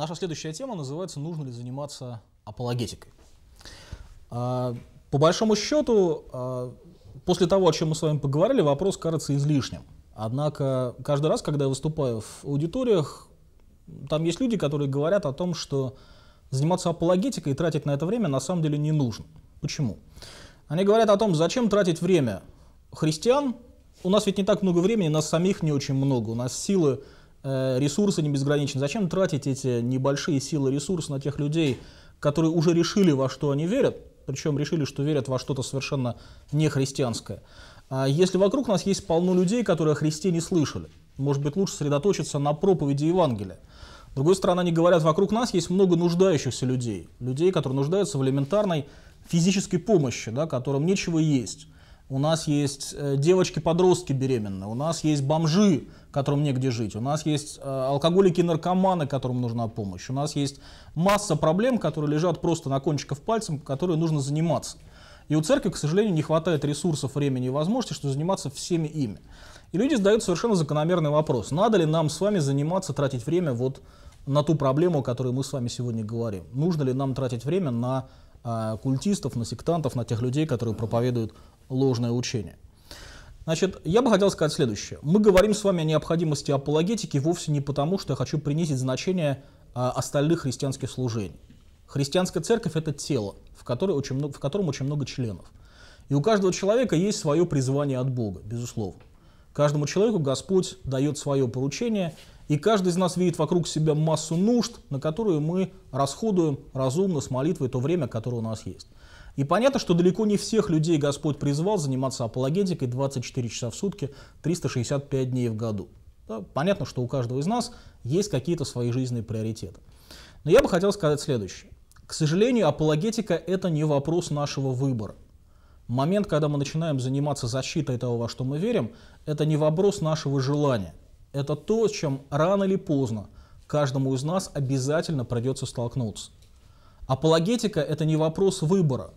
Наша следующая тема называется «Нужно ли заниматься апологетикой?». А, по большому счету, а, после того, о чем мы с вами поговорили, вопрос кажется излишним. Однако каждый раз, когда я выступаю в аудиториях, там есть люди, которые говорят о том, что заниматься апологетикой и тратить на это время на самом деле не нужно. Почему? Они говорят о том, зачем тратить время христиан. У нас ведь не так много времени, нас самих не очень много, у нас силы Э, ресурсы не безграничны. Зачем тратить эти небольшие силы ресурсы на тех людей, которые уже решили, во что они верят, причем решили, что верят во что-то совершенно не христианское. А если вокруг нас есть полно людей, которые о Христе не слышали, может быть, лучше сосредоточиться на проповеди Евангелия. С другой стороны, они говорят, вокруг нас есть много нуждающихся людей, людей, которые нуждаются в элементарной физической помощи, да, которым нечего есть. У нас есть э, девочки-подростки беременные, у нас есть бомжи, которым негде жить. У нас есть э, алкоголики и наркоманы, которым нужна помощь. У нас есть масса проблем, которые лежат просто на кончиках пальцев, которые нужно заниматься. И у церкви, к сожалению, не хватает ресурсов, времени и возможности, чтобы заниматься всеми ими. И люди задают совершенно закономерный вопрос. Надо ли нам с вами заниматься, тратить время вот на ту проблему, о которой мы с вами сегодня говорим? Нужно ли нам тратить время на э, культистов, на сектантов, на тех людей, которые проповедуют ложное учение? Значит, я бы хотел сказать следующее. Мы говорим с вами о необходимости апологетики вовсе не потому, что я хочу принизить значение а, остальных христианских служений. Христианская церковь — это тело, в, которой очень много, в котором очень много членов. И у каждого человека есть свое призвание от Бога, безусловно. Каждому человеку Господь дает свое поручение, и каждый из нас видит вокруг себя массу нужд, на которую мы расходуем разумно с молитвой то время, которое у нас есть. И понятно, что далеко не всех людей Господь призвал заниматься апологетикой 24 часа в сутки, 365 дней в году. Да, понятно, что у каждого из нас есть какие-то свои жизненные приоритеты. Но я бы хотел сказать следующее. К сожалению, апологетика – это не вопрос нашего выбора. Момент, когда мы начинаем заниматься защитой того, во что мы верим, это не вопрос нашего желания. Это то, с чем рано или поздно каждому из нас обязательно придется столкнуться. Апологетика – это не вопрос выбора,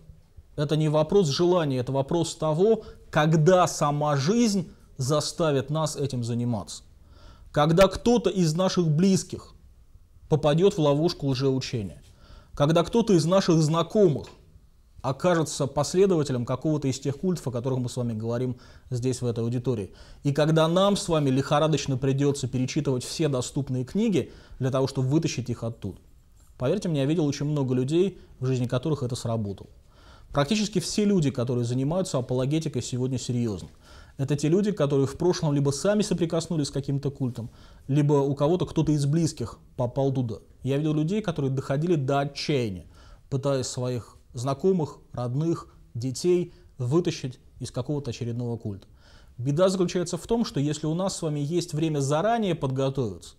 это не вопрос желания, это вопрос того, когда сама жизнь заставит нас этим заниматься. Когда кто-то из наших близких попадет в ловушку лжеучения. Когда кто-то из наших знакомых окажется последователем какого-то из тех культов, о которых мы с вами говорим здесь, в этой аудитории. И когда нам с вами лихорадочно придется перечитывать все доступные книги для того, чтобы вытащить их оттуда. Поверьте мне, я видел очень много людей, в жизни которых это сработало. Практически все люди, которые занимаются апологетикой сегодня серьезны. это те люди, которые в прошлом либо сами соприкоснулись с каким-то культом, либо у кого-то кто-то из близких попал туда. Я видел людей, которые доходили до отчаяния, пытаясь своих знакомых, родных, детей вытащить из какого-то очередного культа. Беда заключается в том, что если у нас с вами есть время заранее подготовиться,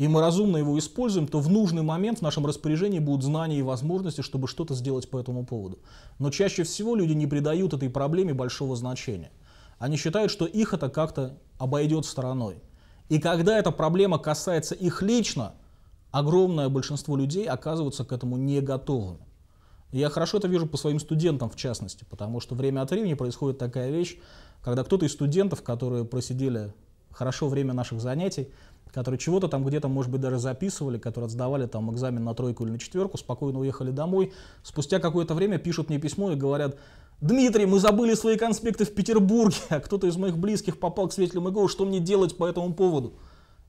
и мы разумно его используем, то в нужный момент в нашем распоряжении будут знания и возможности, чтобы что-то сделать по этому поводу. Но чаще всего люди не придают этой проблеме большого значения. Они считают, что их это как-то обойдет стороной. И когда эта проблема касается их лично, огромное большинство людей оказываются к этому не готовыми. Я хорошо это вижу по своим студентам в частности, потому что время от времени происходит такая вещь, когда кто-то из студентов, которые просидели хорошо время наших занятий, которые чего-то там где-то, может быть, даже записывали, которые сдавали там экзамен на тройку или на четверку, спокойно уехали домой. Спустя какое-то время пишут мне письмо и говорят, Дмитрий, мы забыли свои конспекты в Петербурге, а кто-то из моих близких попал к свидетелям ИГО, что мне делать по этому поводу?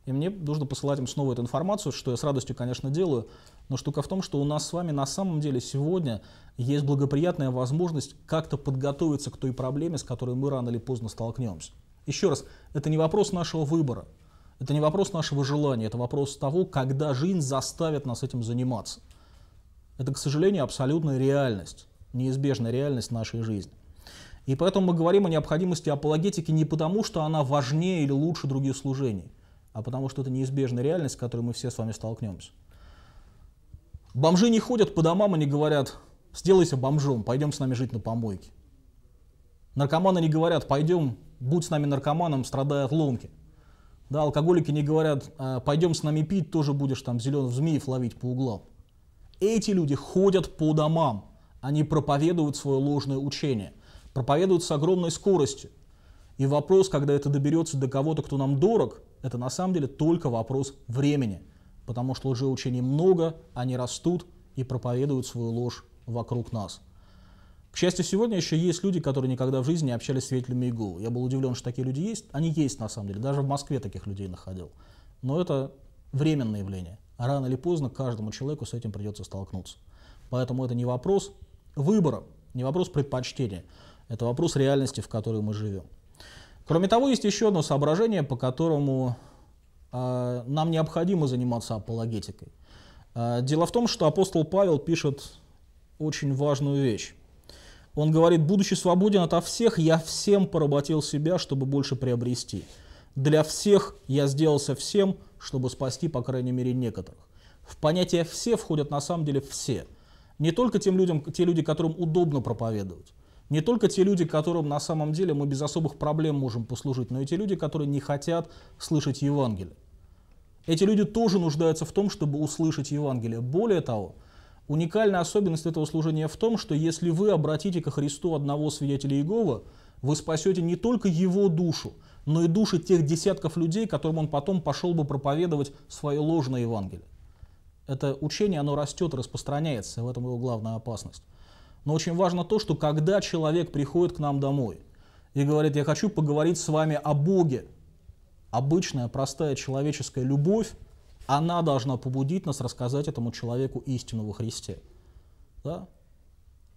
И мне нужно посылать им снова эту информацию, что я с радостью, конечно, делаю. Но штука в том, что у нас с вами на самом деле сегодня есть благоприятная возможность как-то подготовиться к той проблеме, с которой мы рано или поздно столкнемся. Еще раз, это не вопрос нашего выбора. Это не вопрос нашего желания, это вопрос того, когда жизнь заставит нас этим заниматься. Это, к сожалению, абсолютная реальность, неизбежная реальность нашей жизни. И поэтому мы говорим о необходимости апологетики не потому, что она важнее или лучше других служений, а потому что это неизбежная реальность, с которой мы все с вами столкнемся. Бомжи не ходят по домам и не говорят, сделайся бомжом, пойдем с нами жить на помойке. Наркоманы не говорят, пойдем, будь с нами наркоманом, страдая от ломки. Да, алкоголики не говорят, «А, пойдем с нами пить, тоже будешь там зеленых змеев ловить по углам. Эти люди ходят по домам, они проповедуют свое ложное учение, проповедуют с огромной скоростью. И вопрос, когда это доберется до кого-то, кто нам дорог, это на самом деле только вопрос времени, потому что лжеучений много, они растут и проповедуют свою ложь вокруг нас. К счастью, сегодня еще есть люди, которые никогда в жизни не общались с свидетелями ИГУ. Я был удивлен, что такие люди есть. Они есть на самом деле. Даже в Москве таких людей находил. Но это временное явление. Рано или поздно каждому человеку с этим придется столкнуться. Поэтому это не вопрос выбора, не вопрос предпочтения. Это вопрос реальности, в которой мы живем. Кроме того, есть еще одно соображение, по которому э, нам необходимо заниматься апологетикой. Э, дело в том, что апостол Павел пишет очень важную вещь. Он говорит, будучи свободен ото всех, я всем поработил себя, чтобы больше приобрести. Для всех я сделался всем, чтобы спасти, по крайней мере, некоторых. В понятие «все» входят на самом деле все. Не только тем людям, те люди, которым удобно проповедовать. Не только те люди, которым на самом деле мы без особых проблем можем послужить, но и те люди, которые не хотят слышать Евангелие. Эти люди тоже нуждаются в том, чтобы услышать Евангелие. Более того, Уникальная особенность этого служения в том, что если вы обратите ко Христу одного свидетеля Иегова, вы спасете не только его душу, но и души тех десятков людей, которым он потом пошел бы проповедовать свое ложное Евангелие. Это учение, оно растет распространяется, в этом его главная опасность. Но очень важно то, что когда человек приходит к нам домой и говорит, я хочу поговорить с вами о Боге, обычная простая человеческая любовь, она должна побудить нас рассказать этому человеку истину во Христе. Да?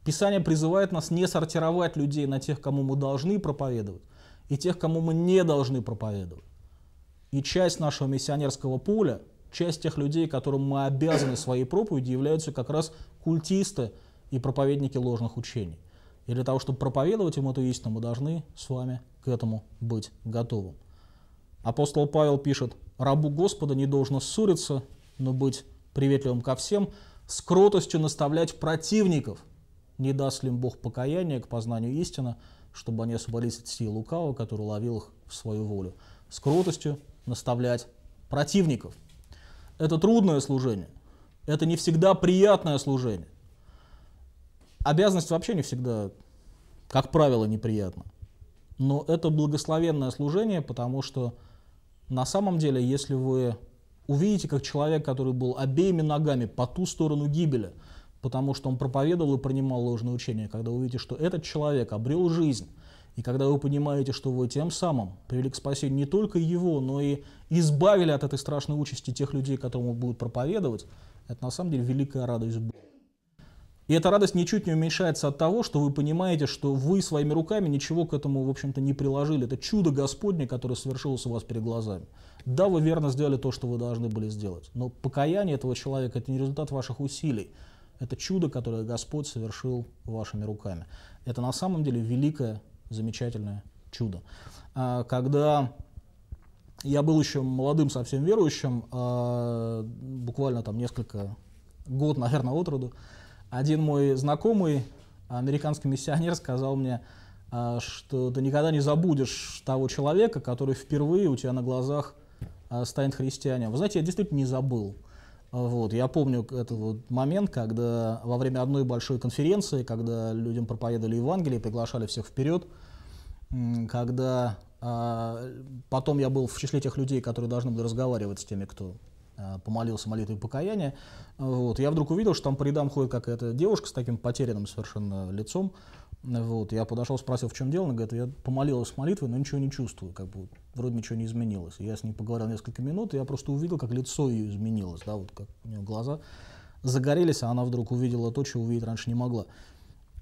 Писание призывает нас не сортировать людей на тех, кому мы должны проповедовать, и тех, кому мы не должны проповедовать. И часть нашего миссионерского поля, часть тех людей, которым мы обязаны своей проповедью, являются как раз культисты и проповедники ложных учений. И для того, чтобы проповедовать им эту истину, мы должны с вами к этому быть готовым. Апостол Павел пишет, Рабу Господа не должно ссориться, но быть приветливым ко всем, с кротостью наставлять противников. Не даст ли им Бог покаяния к познанию истины, чтобы они освободились от сил лукавого, который ловил их в свою волю. С кротостью наставлять противников. Это трудное служение. Это не всегда приятное служение. Обязанность вообще не всегда, как правило, неприятна. Но это благословенное служение, потому что на самом деле, если вы увидите, как человек, который был обеими ногами по ту сторону гибели, потому что он проповедовал и принимал ложное учение, когда увидите, что этот человек обрел жизнь, и когда вы понимаете, что вы тем самым привели к спасению не только его, но и избавили от этой страшной участи тех людей, которым он будет проповедовать, это на самом деле великая радость Бога. И эта радость ничуть не уменьшается от того, что вы понимаете, что вы своими руками ничего к этому, в общем-то, не приложили. Это чудо Господне, которое совершилось у вас перед глазами. Да, вы верно сделали то, что вы должны были сделать, но покаяние этого человека – это не результат ваших усилий. Это чудо, которое Господь совершил вашими руками. Это на самом деле великое, замечательное чудо. А, когда я был еще молодым совсем верующим, а, буквально там несколько год, наверное, от роду, один мой знакомый, э, американский миссионер, сказал мне, э, что ты никогда не забудешь того человека, который впервые у тебя на глазах э, станет христианином. Вы знаете, я действительно не забыл. Вот, я помню этот вот момент, когда во время одной большой конференции, когда людям проповедовали Евангелие, приглашали всех вперед, когда а, потом я был в числе тех людей, которые должны были разговаривать с теми, кто помолился молитвой покаяния. Вот. Я вдруг увидел, что там по рядам ходит какая-то девушка с таким потерянным совершенно лицом. Вот. Я подошел, спросил, в чем дело. Она говорит, я помолилась молитвой, но ничего не чувствую. Как бы, вроде ничего не изменилось. Я с ней поговорил несколько минут, и я просто увидел, как лицо ее изменилось. Да, вот как у нее глаза загорелись, а она вдруг увидела то, чего увидеть раньше не могла.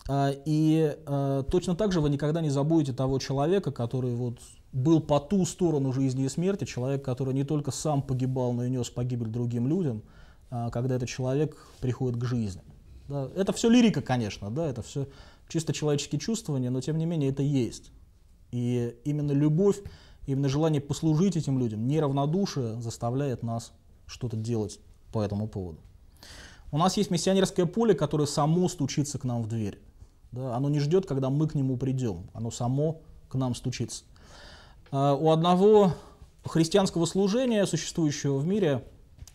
А, и э, точно так же вы никогда не забудете того человека, который вот был по ту сторону жизни и смерти человек, который не только сам погибал, но и нес погибель другим людям, а, когда этот человек приходит к жизни. Да, это все лирика, конечно, да, это все чисто человеческие чувствования, но тем не менее это есть. И именно любовь, именно желание послужить этим людям, неравнодушие заставляет нас что-то делать по этому поводу. У нас есть миссионерское поле, которое само стучится к нам в дверь. Да, оно не ждет, когда мы к нему придем, оно само к нам стучится. А, у одного христианского служения, существующего в мире,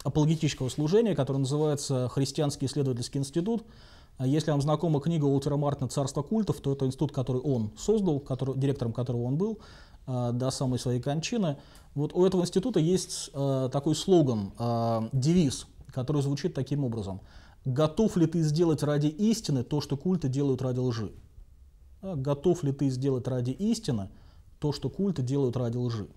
апологетического служения, которое называется Христианский исследовательский институт. А если вам знакома книга Уолтера Мартина «Царство культов», то это институт, который он создал, который, директором которого он был а, до самой своей кончины. Вот у этого института есть такой слоган, девиз, который звучит таким образом. «Готов ли ты сделать ради истины то, что культы делают ради лжи?» «Готов ли ты сделать ради истины то, что культы делают ради лжи.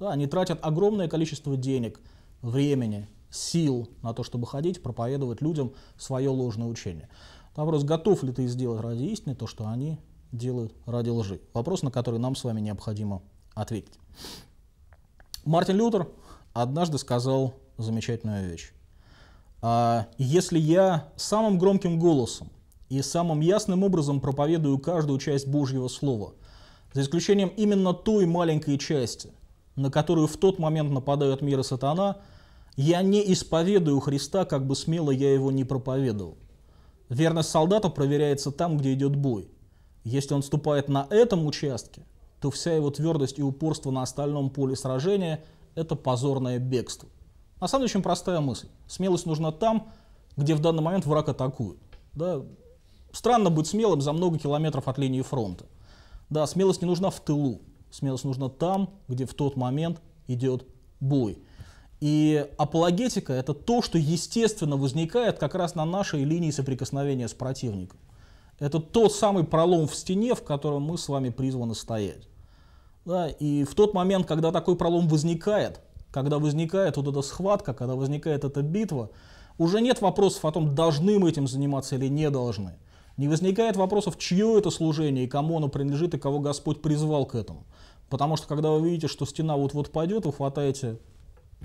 Да, они тратят огромное количество денег, времени, сил на то, чтобы ходить, проповедовать людям свое ложное учение. Вопрос, готов ли ты сделать ради истины то, что они делают ради лжи? Вопрос, на который нам с вами необходимо ответить. Мартин Лютер однажды сказал замечательную вещь. «А если я самым громким голосом и самым ясным образом проповедую каждую часть Божьего Слова – за исключением именно той маленькой части, на которую в тот момент нападают мир и сатана, я не исповедую Христа, как бы смело я его не проповедовал. Верность солдата проверяется там, где идет бой. Если он вступает на этом участке, то вся его твердость и упорство на остальном поле сражения – это позорное бегство. На самом деле очень простая мысль. Смелость нужна там, где в данный момент враг атакует. Да? Странно быть смелым за много километров от линии фронта. Да, смелость не нужна в тылу. Смелость нужна там, где в тот момент идет бой. И апологетика – это то, что естественно возникает как раз на нашей линии соприкосновения с противником. Это тот самый пролом в стене, в котором мы с вами призваны стоять. Да, и в тот момент, когда такой пролом возникает, когда возникает вот эта схватка, когда возникает эта битва, уже нет вопросов о том, должны мы этим заниматься или не должны. Не возникает вопросов, чье это служение и кому оно принадлежит и кого Господь призвал к этому. Потому что когда вы видите, что стена вот-вот пойдет, вы хватаете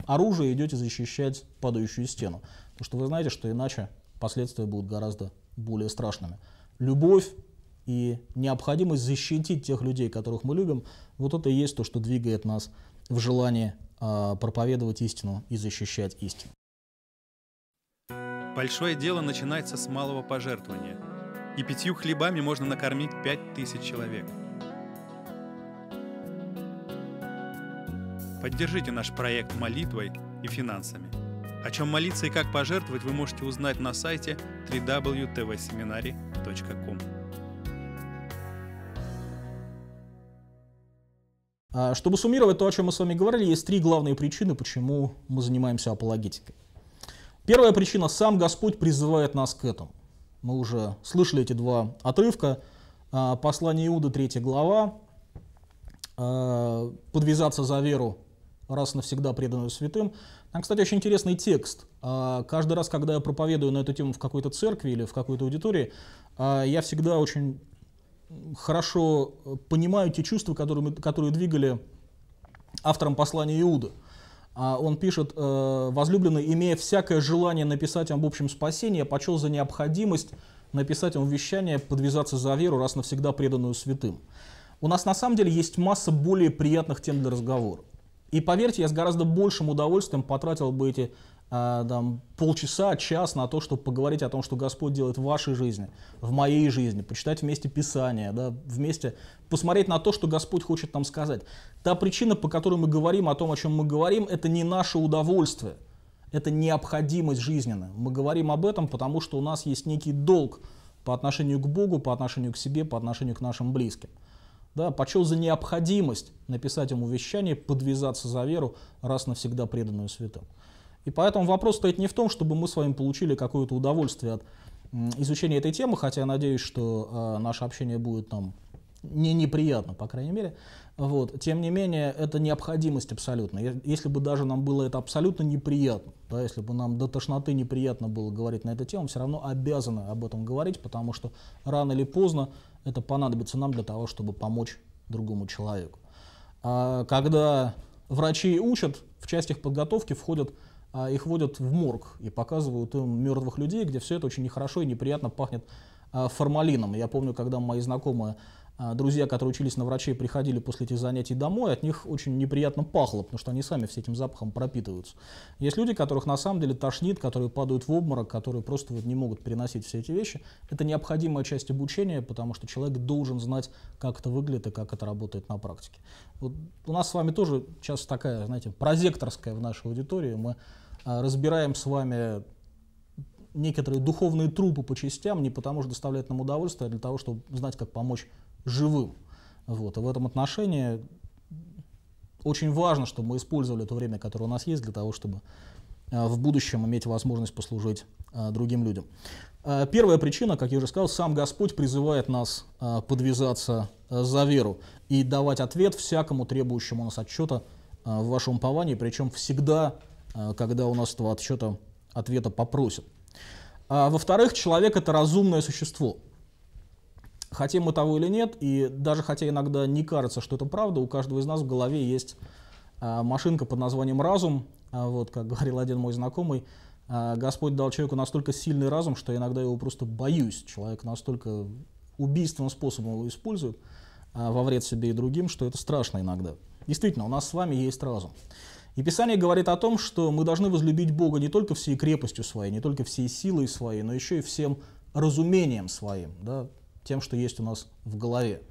оружие и идете защищать падающую стену. Потому что вы знаете, что иначе последствия будут гораздо более страшными. Любовь и необходимость защитить тех людей, которых мы любим, вот это и есть то, что двигает нас в желании а, проповедовать истину и защищать истину. Большое дело начинается с малого пожертвования – и пятью хлебами можно накормить пять тысяч человек. Поддержите наш проект молитвой и финансами. О чем молиться и как пожертвовать вы можете узнать на сайте www.tvseminary.com. А, чтобы суммировать то, о чем мы с вами говорили, есть три главные причины, почему мы занимаемся апологетикой. Первая причина – сам Господь призывает нас к этому. Мы уже слышали эти два отрывка. А, Послание Иуда, 3 глава. А, Подвязаться за веру, раз навсегда преданную святым. Там, кстати, очень интересный текст. А, Каждый раз, когда я проповедую на эту тему в какой-то церкви или в какой-то аудитории, я всегда очень хорошо понимаю те чувства, которые, которые двигали автором послания Иуда. А он пишет, э, возлюбленный, имея всякое желание написать вам в общем спасении, почел за необходимость написать вам вещание, подвязаться за веру, раз навсегда преданную святым. У нас на самом деле есть масса более приятных тем для разговора. И поверьте, я с гораздо большим удовольствием потратил бы эти а, там, полчаса, час на то, чтобы поговорить о том, что Господь делает в вашей жизни, в моей жизни, почитать вместе Писание, да, вместе посмотреть на то, что Господь хочет нам сказать. Та причина, по которой мы говорим о том, о чем мы говорим, это не наше удовольствие, это необходимость жизненная. Мы говорим об этом, потому что у нас есть некий долг по отношению к Богу, по отношению к себе, по отношению к нашим близким. Да, почел за необходимость написать ему вещание, подвязаться за веру, раз навсегда преданную святым. И поэтому вопрос стоит не в том, чтобы мы с вами получили какое-то удовольствие от изучения этой темы, хотя я надеюсь, что э, наше общение будет нам не неприятно, по крайней мере. Вот. Тем не менее, это необходимость абсолютно. Если бы даже нам было это абсолютно неприятно, да, если бы нам до тошноты неприятно было говорить на эту тему, все равно обязаны об этом говорить, потому что рано или поздно это понадобится нам для того, чтобы помочь другому человеку. А когда врачи учат, в часть подготовки входят а, их водят в морг и показывают им мертвых людей, где все это очень нехорошо и неприятно пахнет а, формалином. Я помню, когда мои знакомые а, друзья, которые учились на врачей, приходили после этих занятий домой, от них очень неприятно пахло, потому что они сами все этим запахом пропитываются. Есть люди, которых на самом деле тошнит, которые падают в обморок, которые просто вот не могут переносить все эти вещи. Это необходимая часть обучения, потому что человек должен знать, как это выглядит и как это работает на практике. Вот у нас с вами тоже сейчас такая, знаете, прозекторская в нашей аудитории. Мы а, разбираем с вами некоторые духовные трупы по частям, не потому что доставляет нам удовольствие, а для того, чтобы знать, как помочь живым. Вот. И а в этом отношении очень важно, чтобы мы использовали то время, которое у нас есть, для того, чтобы э, в будущем иметь возможность послужить э, другим людям. Э, первая причина, как я уже сказал, сам Господь призывает нас подвязаться за веру и давать ответ всякому требующему у нас отчета в вашем уповании, причем всегда, когда у нас этого отчета, ответа попросят. А во-вторых, человек — это разумное существо — Хотим мы того или нет, и даже хотя иногда не кажется, что это правда, у каждого из нас в голове есть а, машинка под названием разум. А, вот, как говорил один мой знакомый, «А, Господь дал человеку настолько сильный разум, что иногда его просто боюсь. Человек настолько убийственным способом его использует во вред себе и другим, что это страшно иногда. Действительно, у нас с вами есть разум. И Писание говорит о том, что мы должны возлюбить Бога не только всей крепостью своей, не только всей силой своей, но еще и всем разумением своим. Да? тем, что есть у нас в голове.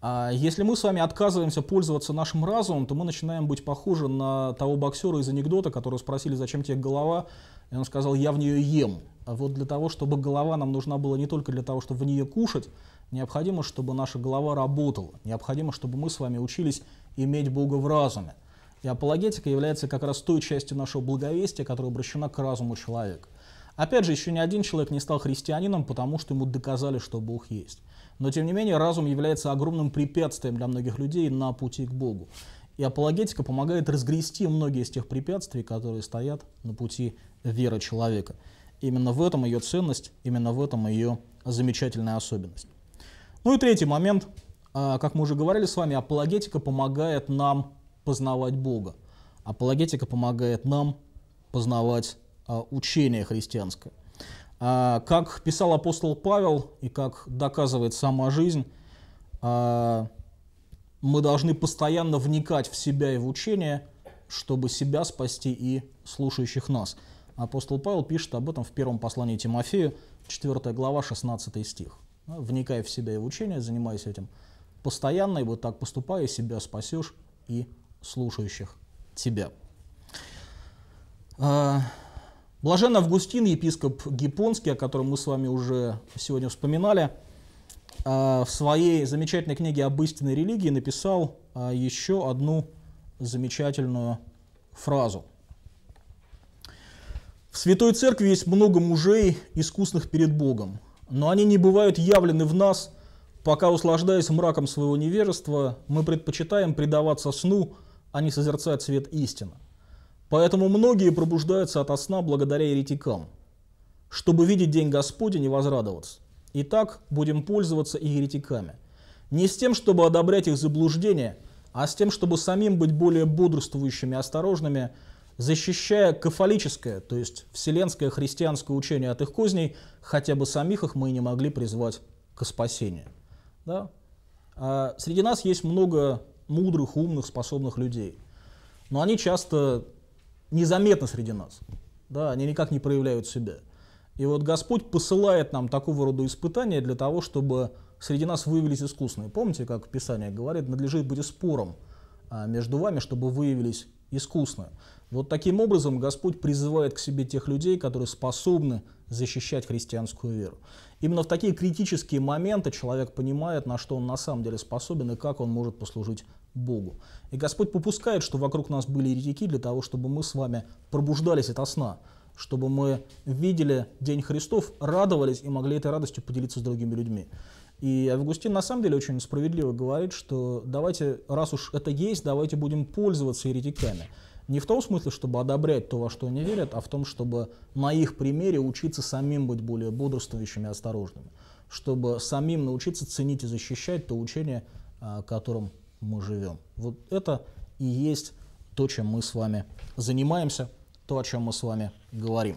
А если мы с вами отказываемся пользоваться нашим разумом, то мы начинаем быть похожи на того боксера из анекдота, которого спросили, зачем тебе голова, и он сказал, я в нее ем. А вот для того, чтобы голова нам нужна была не только для того, чтобы в нее кушать, необходимо, чтобы наша голова работала, необходимо, чтобы мы с вами учились иметь Бога в разуме. И апологетика является как раз той частью нашего благовестия, которая обращена к разуму человека. Опять же, еще ни один человек не стал христианином, потому что ему доказали, что Бог есть. Но тем не менее, разум является огромным препятствием для многих людей на пути к Богу. И апологетика помогает разгрести многие из тех препятствий, которые стоят на пути веры человека. Именно в этом ее ценность, именно в этом ее замечательная особенность. Ну и третий момент. А, как мы уже говорили с вами, апологетика помогает нам познавать Бога. Апологетика помогает нам познавать а, учение христианское. А, как писал апостол Павел и как доказывает сама жизнь, а, мы должны постоянно вникать в себя и в учение, чтобы себя спасти и слушающих нас. Апостол Павел пишет об этом в первом послании Тимофею, 4 глава, 16 стих. Ну, «Вникай в себя и в учение, занимайся этим постоянно, и вот так поступая, себя спасешь и слушающих тебя». Блажен Августин, епископ Гипонский, о котором мы с вами уже сегодня вспоминали, э, в своей замечательной книге об истинной религии написал э, еще одну замечательную фразу. В Святой Церкви есть много мужей, искусных перед Богом, но они не бывают явлены в нас, пока, услаждаясь мраком своего невежества, мы предпочитаем предаваться сну, а не созерцать свет истины. Поэтому многие пробуждаются от сна благодаря еретикам, чтобы видеть день Господень и возрадоваться. И так будем пользоваться и еретиками. Не с тем, чтобы одобрять их заблуждения, а с тем, чтобы самим быть более бодрствующими и осторожными, защищая кафолическое, то есть вселенское христианское учение от их козней, хотя бы самих их мы и не могли призвать к спасению. Да? А среди нас есть много мудрых, умных, способных людей. Но они часто незаметно среди нас. Да, они никак не проявляют себя. И вот Господь посылает нам такого рода испытания для того, чтобы среди нас выявились искусные. Помните, как Писание говорит, надлежит быть спором а, между вами, чтобы выявились искусные. Вот таким образом Господь призывает к себе тех людей, которые способны защищать христианскую веру. Именно в такие критические моменты человек понимает, на что он на самом деле способен и как он может послужить Богу. И Господь попускает, что вокруг нас были еретики для того, чтобы мы с вами пробуждались от сна, чтобы мы видели День Христов, радовались и могли этой радостью поделиться с другими людьми. И Августин на самом деле очень справедливо говорит, что давайте, раз уж это есть, давайте будем пользоваться еретиками. Не в том смысле, чтобы одобрять то, во что они верят, а в том, чтобы на их примере учиться самим быть более бодрствующими и осторожными. Чтобы самим научиться ценить и защищать то учение, а, которым мы живем. Вот это и есть то, чем мы с вами занимаемся, то, о чем мы с вами говорим.